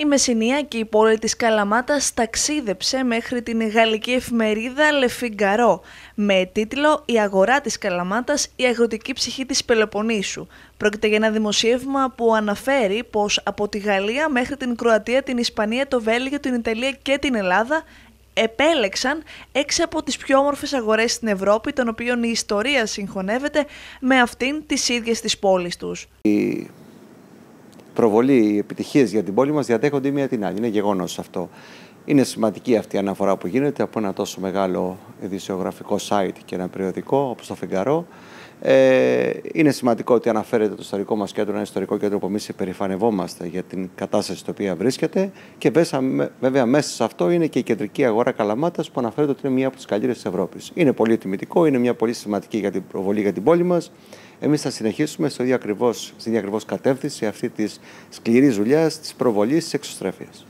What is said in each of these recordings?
Η η πόλη της Καλαμάτας ταξίδεψε μέχρι την γαλλική εφημερίδα Le Figaro με τίτλο «Η αγορά της Καλαμάτας, η αγροτική ψυχή της Πελοποννήσου». Πρόκειται για ένα δημοσίευμα που αναφέρει πως από τη Γαλλία μέχρι την Κροατία, την Ισπανία, το Βέλγιο, την Ιταλία και την Ελλάδα επέλεξαν έξι από τις πιο όμορφες αγορές στην Ευρώπη, των οποίων η ιστορία συγχωνεύεται με αυτήν τις ίδιες της πόλης τους. Η προβολή, οι επιτυχίες για την πόλη μας διατέχονται η μία την άλλη. Είναι γεγονός αυτό. Είναι σημαντική αυτή η αναφορά που γίνεται από ένα τόσο μεγάλο ειδησιογραφικό site και ένα περιοδικό όπως το Φεγγαρό. Ε, είναι σημαντικό ότι αναφέρεται το ιστορικό μας κέντρο, ένα ιστορικό κέντρο που εμείς υπερηφανευόμαστε για την κατάσταση στην οποία βρίσκεται. Και βέβαια, μέσα σε αυτό είναι και η κεντρική αγορά Καλαμάτας που αναφέρεται ότι είναι μία από τις καλύτερες της Ευρώπης. Είναι πολύ τιμητικό, είναι μια πολύ σημαντική για την προβολή για την πόλη μας. Εμείς θα συνεχίσουμε στο ακριβώς, στην ίδια ακριβώς κατεύθυνση αυτή της σκληρής δουλειάς της προβολής, της εξωστρέφειας.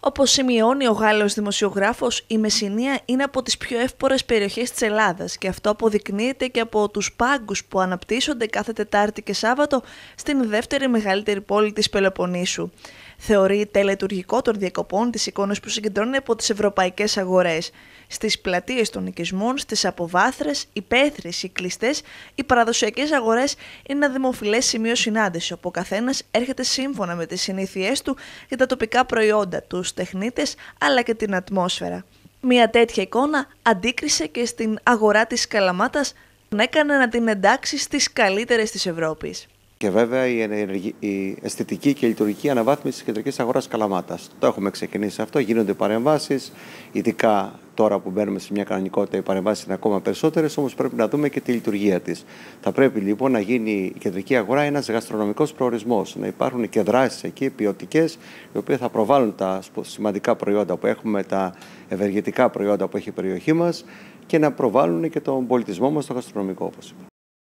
Όπως σημειώνει ο Γάλλος δημοσιογράφος, η Μεσσηνία είναι από τις πιο εύπορες περιοχές της Ελλάδας και αυτό αποδεικνύεται και από τους πάγκους που αναπτύσσονται κάθε Τετάρτη και Σάββατο στην δεύτερη μεγαλύτερη πόλη της Πελοποννήσου θεωρεί τελετουργικό των διακοπών τις εικόνες που συγκεντρώνουν από τις ευρωπαϊκές αγορές. Στις πλατείες των οικισμών, στις αποβάθρες, οι πέθρες, οι κλειστές, οι παραδοσιακές αγορές είναι ένα δημοφιλές σημείο συνάντησης, όπου ο καθένας έρχεται σύμφωνα με τις συνήθειές του για τα τοπικά προϊόντα, τους τεχνίτες αλλά και την ατμόσφαιρα. Μια τέτοια εικόνα αντίκρισε και στην αγορά της Καλαμάτας, έκανε να την εντάξει στις καλύτερες της Ευρώπης. Και βέβαια η, η αισθητική και η λειτουργική αναβάθμιση της κεντρικής αγοράς Καλαμάτας. Το έχουμε ξεκινήσει αυτό, γίνονται παρεμβάσεις, ειδικά τώρα που μπαίνουμε σε μια κανονικότητα, οι παρεμβάσεις είναι ακόμα περισσότερες, όμως πρέπει να δούμε και τη λειτουργία της. Θα πρέπει λοιπόν να γίνει η κεντρική αγορά ένας γαστρονομικός προορισμός, να υπάρχουν και δράσεις εκεί ποιοτικές, οι οποίες θα προβάλλουν τα σημαντικά προϊόντα που έχουμε, τα ευεργετικά προϊόντα που έχει η περιοχή μας και να προβάλλουν και τον πολιτισμό μας στο γαστρονομικό, όπως είπα.